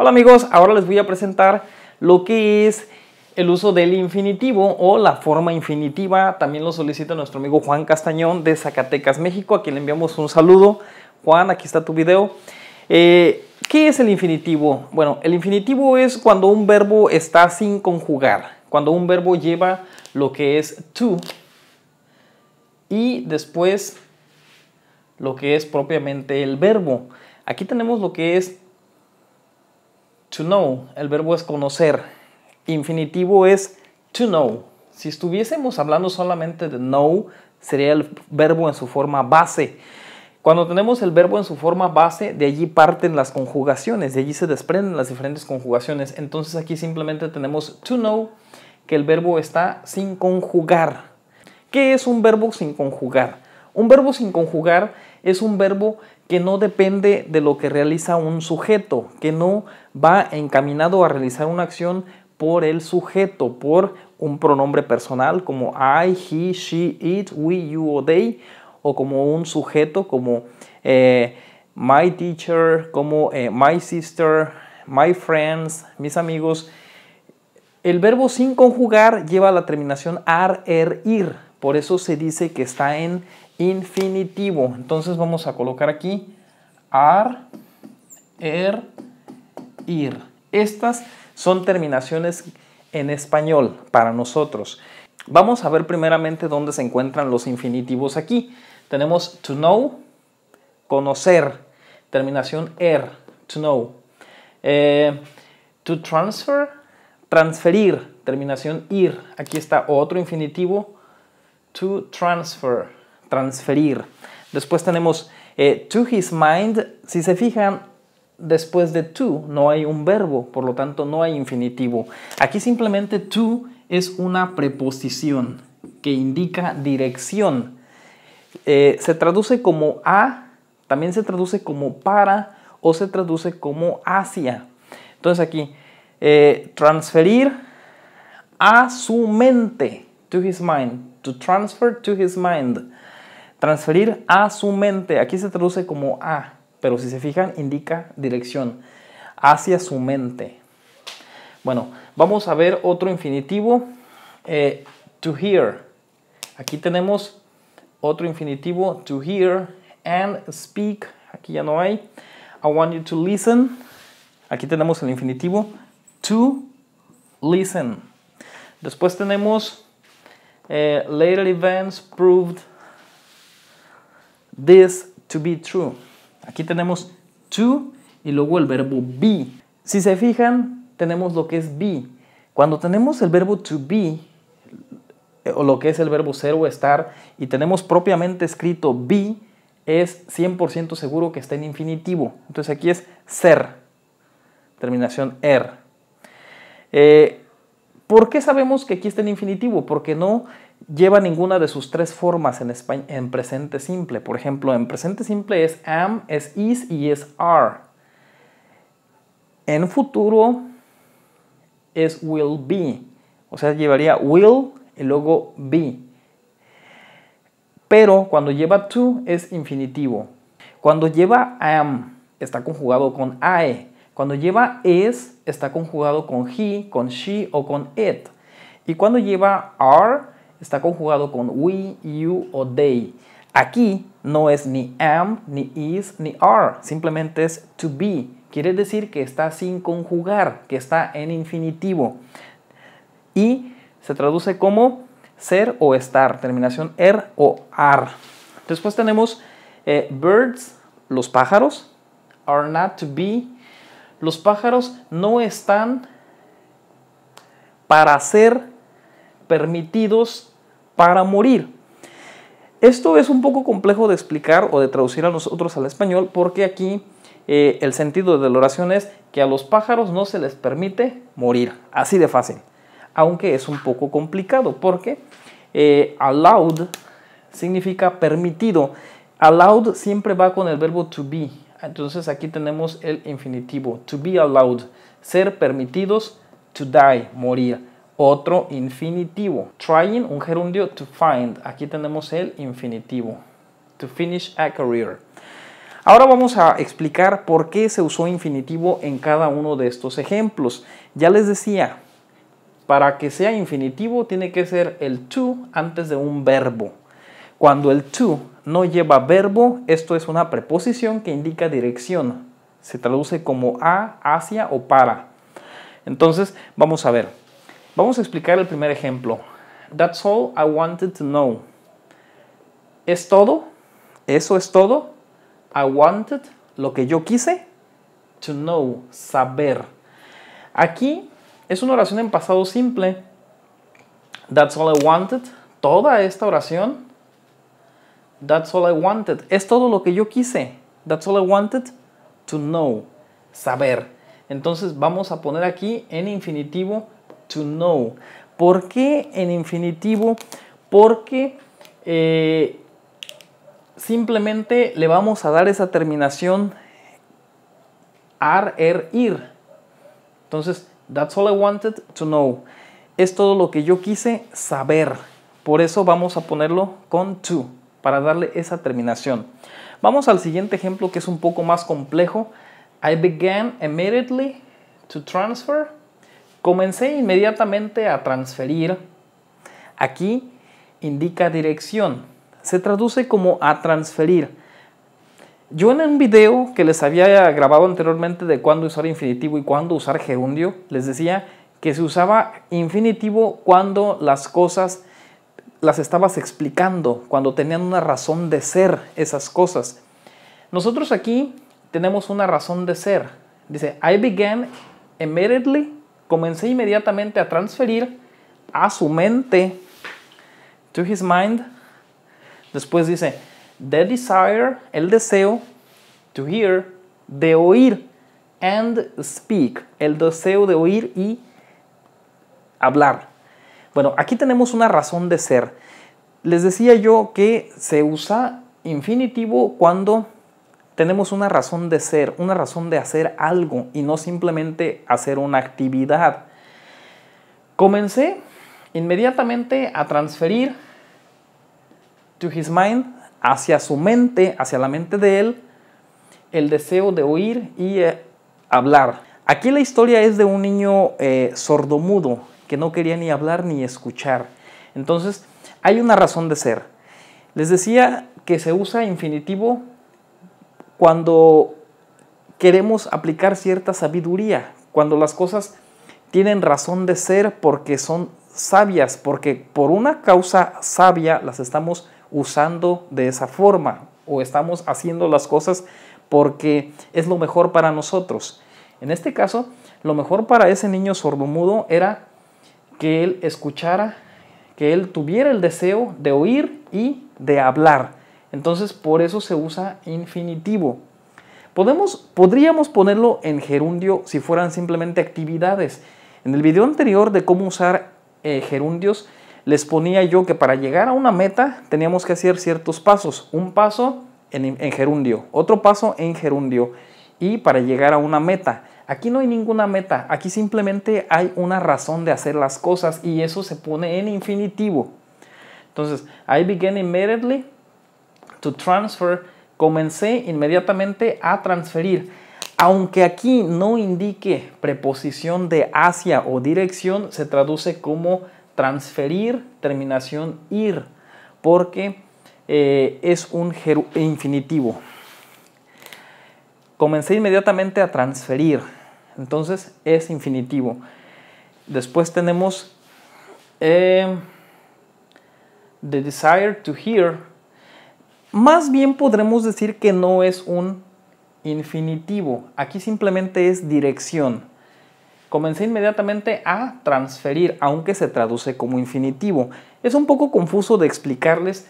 Hola amigos, ahora les voy a presentar lo que es el uso del infinitivo o la forma infinitiva. También lo solicita nuestro amigo Juan Castañón de Zacatecas, México, a quien le enviamos un saludo. Juan, aquí está tu video. Eh, ¿Qué es el infinitivo? Bueno, el infinitivo es cuando un verbo está sin conjugar, cuando un verbo lleva lo que es to y después lo que es propiamente el verbo. Aquí tenemos lo que es To know, el verbo es conocer. Infinitivo es to know. Si estuviésemos hablando solamente de know, sería el verbo en su forma base. Cuando tenemos el verbo en su forma base, de allí parten las conjugaciones, de allí se desprenden las diferentes conjugaciones. Entonces aquí simplemente tenemos to know, que el verbo está sin conjugar. ¿Qué es un verbo sin conjugar? Un verbo sin conjugar es un verbo que no depende de lo que realiza un sujeto, que no va encaminado a realizar una acción por el sujeto, por un pronombre personal como I, he, she, it, we, you o they, o como un sujeto como eh, my teacher, como eh, my sister, my friends, mis amigos. El verbo sin conjugar lleva la terminación ar, er, ir. Por eso se dice que está en infinitivo. Entonces vamos a colocar aquí ar, er, ir. Estas son terminaciones en español para nosotros. Vamos a ver primeramente dónde se encuentran los infinitivos aquí. Tenemos to know, conocer, terminación er, to know. Eh, to transfer, transferir, terminación ir. Aquí está otro infinitivo, to transfer transferir. Después tenemos eh, to his mind. Si se fijan, después de to no hay un verbo, por lo tanto no hay infinitivo. Aquí simplemente to es una preposición que indica dirección. Eh, se traduce como a, también se traduce como para o se traduce como hacia. Entonces aquí, eh, transferir a su mente, to his mind, to transfer to his mind. Transferir a su mente. Aquí se traduce como a, pero si se fijan, indica dirección. Hacia su mente. Bueno, vamos a ver otro infinitivo. Eh, to hear. Aquí tenemos otro infinitivo. To hear and speak. Aquí ya no hay. I want you to listen. Aquí tenemos el infinitivo. To listen. Después tenemos eh, later events proved this to be true. Aquí tenemos to y luego el verbo be. Si se fijan, tenemos lo que es be. Cuando tenemos el verbo to be, o lo que es el verbo ser o estar, y tenemos propiamente escrito be, es 100% seguro que está en infinitivo. Entonces aquí es ser, terminación er. Eh, ¿Por qué sabemos que aquí está el infinitivo? Porque no lleva ninguna de sus tres formas en, en presente simple. Por ejemplo, en presente simple es am, es is y es are. En futuro es will be. O sea, llevaría will y luego be. Pero cuando lleva to es infinitivo. Cuando lleva am, está conjugado con ae. Cuando lleva es, está conjugado con he, con she o con it. Y cuando lleva are, está conjugado con we, you o they. Aquí no es ni am, ni is, ni are, simplemente es to be. Quiere decir que está sin conjugar, que está en infinitivo. Y se traduce como ser o estar, terminación er o ar. Después tenemos eh, birds, los pájaros, are not to be, los pájaros no están para ser permitidos para morir. Esto es un poco complejo de explicar o de traducir a nosotros al español porque aquí eh, el sentido de la oración es que a los pájaros no se les permite morir, así de fácil, aunque es un poco complicado porque eh, allowed significa permitido, allowed siempre va con el verbo to be, entonces aquí tenemos el infinitivo, to be allowed, ser permitidos, to die, morir. Otro infinitivo, trying, un gerundio, to find. Aquí tenemos el infinitivo, to finish a career. Ahora vamos a explicar por qué se usó infinitivo en cada uno de estos ejemplos. Ya les decía, para que sea infinitivo tiene que ser el to antes de un verbo. Cuando el to no lleva verbo, esto es una preposición que indica dirección. Se traduce como a, hacia o para. Entonces, vamos a ver. Vamos a explicar el primer ejemplo. That's all I wanted to know. ¿Es todo? ¿Eso es todo? I wanted, lo que yo quise, to know, saber. Aquí es una oración en pasado simple. That's all I wanted. Toda esta oración That's all I wanted. Es todo lo que yo quise. That's all I wanted to know. Saber. Entonces vamos a poner aquí en infinitivo to know. ¿Por qué en infinitivo? Porque eh, simplemente le vamos a dar esa terminación ar, er, ir. Entonces, that's all I wanted to know. Es todo lo que yo quise saber. Por eso vamos a ponerlo con to para darle esa terminación. Vamos al siguiente ejemplo que es un poco más complejo. I began immediately to transfer. Comencé inmediatamente a transferir. Aquí indica dirección. Se traduce como a transferir. Yo en un video que les había grabado anteriormente de cuándo usar infinitivo y cuándo usar gerundio, les decía que se usaba infinitivo cuando las cosas las estabas explicando, cuando tenían una razón de ser esas cosas. Nosotros aquí tenemos una razón de ser. Dice, I began immediately, comencé inmediatamente a transferir a su mente, to his mind. Después dice, the desire, el deseo, to hear, de oír, and speak, el deseo de oír y hablar. Bueno, aquí tenemos una razón de ser. Les decía yo que se usa infinitivo cuando tenemos una razón de ser, una razón de hacer algo y no simplemente hacer una actividad. Comencé inmediatamente a transferir to his mind hacia su mente, hacia la mente de él, el deseo de oír y eh, hablar. Aquí la historia es de un niño eh, sordomudo que no quería ni hablar ni escuchar. Entonces, hay una razón de ser. Les decía que se usa infinitivo cuando queremos aplicar cierta sabiduría, cuando las cosas tienen razón de ser porque son sabias, porque por una causa sabia las estamos usando de esa forma o estamos haciendo las cosas porque es lo mejor para nosotros. En este caso, lo mejor para ese niño sordomudo era que él escuchara, que él tuviera el deseo de oír y de hablar. Entonces por eso se usa infinitivo. Podemos, podríamos ponerlo en gerundio si fueran simplemente actividades. En el video anterior de cómo usar eh, gerundios, les ponía yo que para llegar a una meta teníamos que hacer ciertos pasos. Un paso en gerundio, otro paso en gerundio y para llegar a una meta. Aquí no hay ninguna meta, aquí simplemente hay una razón de hacer las cosas y eso se pone en infinitivo. Entonces, I began immediately to transfer. Comencé inmediatamente a transferir. Aunque aquí no indique preposición de hacia o dirección, se traduce como transferir, terminación ir, porque eh, es un infinitivo. Comencé inmediatamente a transferir. Entonces es infinitivo. Después tenemos eh, the desire to hear. Más bien podremos decir que no es un infinitivo. Aquí simplemente es dirección. Comencé inmediatamente a transferir, aunque se traduce como infinitivo. Es un poco confuso de explicarles,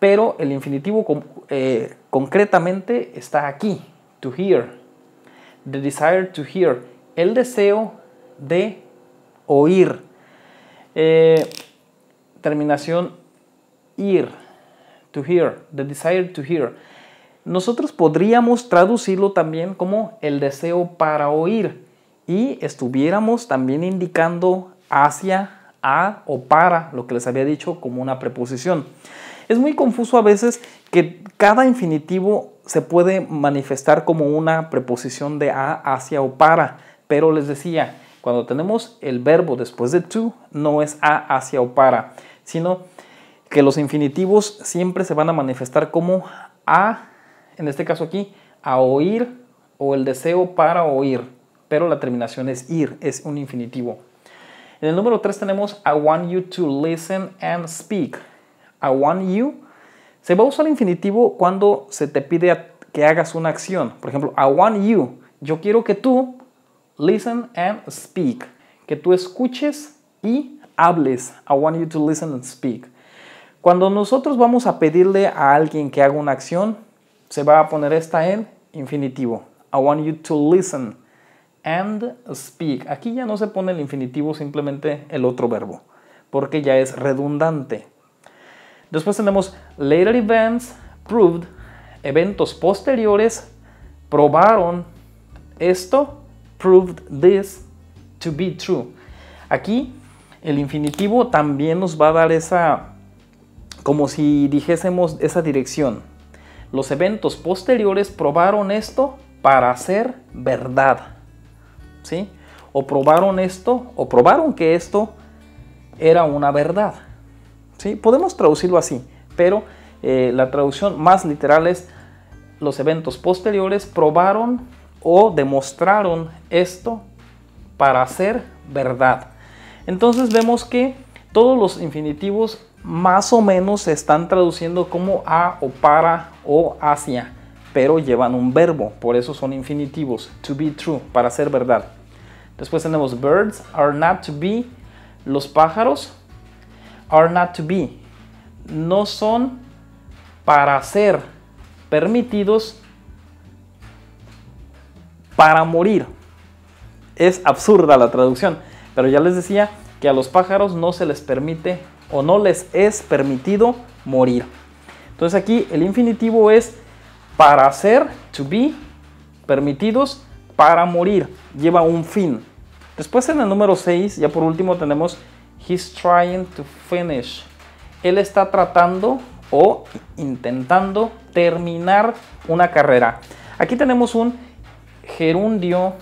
pero el infinitivo eh, concretamente está aquí, to hear the desire to hear, el deseo de oír. Eh, terminación ir, to hear, the desire to hear. Nosotros podríamos traducirlo también como el deseo para oír y estuviéramos también indicando hacia, a o para, lo que les había dicho como una preposición. Es muy confuso a veces que cada infinitivo se puede manifestar como una preposición de a, hacia o para, pero les decía, cuando tenemos el verbo después de to, no es a, hacia o para, sino que los infinitivos siempre se van a manifestar como a, en este caso aquí, a oír o el deseo para oír, pero la terminación es ir, es un infinitivo. En el número 3 tenemos I want you to listen and speak. I want you, se va a usar el infinitivo cuando se te pide que hagas una acción. Por ejemplo, I want you, yo quiero que tú listen and speak, que tú escuches y hables. I want you to listen and speak. Cuando nosotros vamos a pedirle a alguien que haga una acción, se va a poner esta en infinitivo. I want you to listen and speak. Aquí ya no se pone el infinitivo, simplemente el otro verbo, porque ya es redundante. Después tenemos later events proved, eventos posteriores probaron esto, proved this to be true. Aquí el infinitivo también nos va a dar esa, como si dijésemos esa dirección. Los eventos posteriores probaron esto para ser verdad. ¿Sí? O probaron esto, o probaron que esto era una verdad. Podemos traducirlo así, pero eh, la traducción más literal es los eventos posteriores probaron o demostraron esto para ser verdad. Entonces vemos que todos los infinitivos más o menos se están traduciendo como a o para o hacia, pero llevan un verbo, por eso son infinitivos, to be true, para ser verdad. Después tenemos birds are not to be, los pájaros are not to be, no son para ser permitidos para morir. Es absurda la traducción, pero ya les decía que a los pájaros no se les permite o no les es permitido morir. Entonces aquí el infinitivo es para ser, to be, permitidos para morir, lleva un fin. Después en el número 6, ya por último tenemos He's trying to finish. Él está tratando o intentando terminar una carrera. Aquí tenemos un gerundio,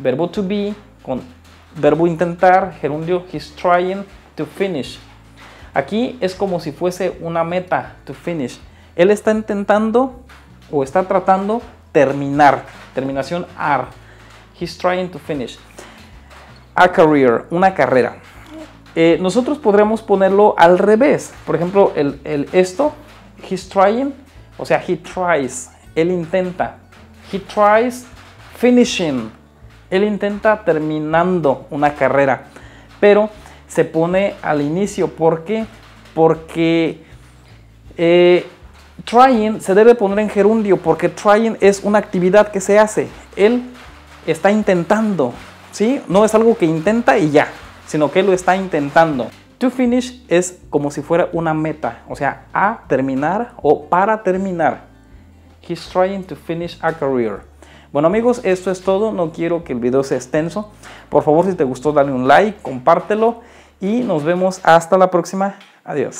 verbo to be, con verbo intentar, gerundio, he's trying to finish. Aquí es como si fuese una meta, to finish. Él está intentando o está tratando terminar, terminación ar. He's trying to finish. A career, una carrera. Eh, nosotros podríamos ponerlo al revés. Por ejemplo, el, esto, he's trying, o sea, he tries, él intenta. He tries finishing, él intenta terminando una carrera. Pero se pone al inicio, ¿por qué? Porque eh, trying se debe poner en gerundio, porque trying es una actividad que se hace. Él está intentando, ¿sí? No es algo que intenta y ya, sino que lo está intentando. To finish es como si fuera una meta, o sea, a terminar o para terminar. He's trying to finish a career. Bueno amigos, esto es todo, no quiero que el video sea extenso. Por favor, si te gustó, dale un like, compártelo y nos vemos hasta la próxima. Adiós.